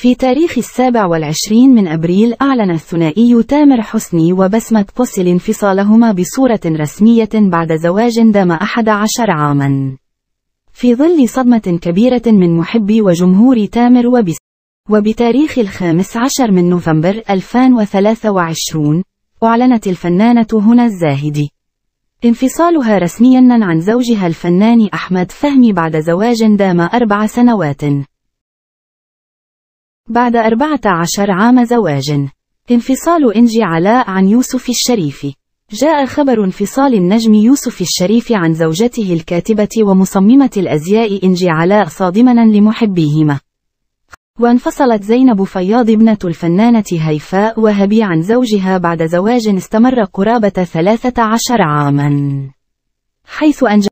في تاريخ السابع والعشرين من أبريل أعلن الثنائي تامر حسني وبسمة بوسل انفصالهما بصورة رسمية بعد زواج دام 11 عاما في ظل صدمة كبيرة من محبي وجمهور تامر وبسمة وبتاريخ الخامس عشر من نوفمبر 2023 أعلنت الفنانة هنا الزاهدي انفصالها رسميا عن زوجها الفنان أحمد فهمي بعد زواج دام أربع سنوات بعد 14 عام زواج انفصال إنجي علاء عن يوسف الشريف جاء خبر انفصال النجم يوسف الشريف عن زوجته الكاتبة ومصممة الأزياء إنجي علاء صادما لمحبيهما وانفصلت زينب فياض ابنة الفنانة هيفاء وهبي عن زوجها بعد زواج استمر قرابة 13 عاما حيث أنجب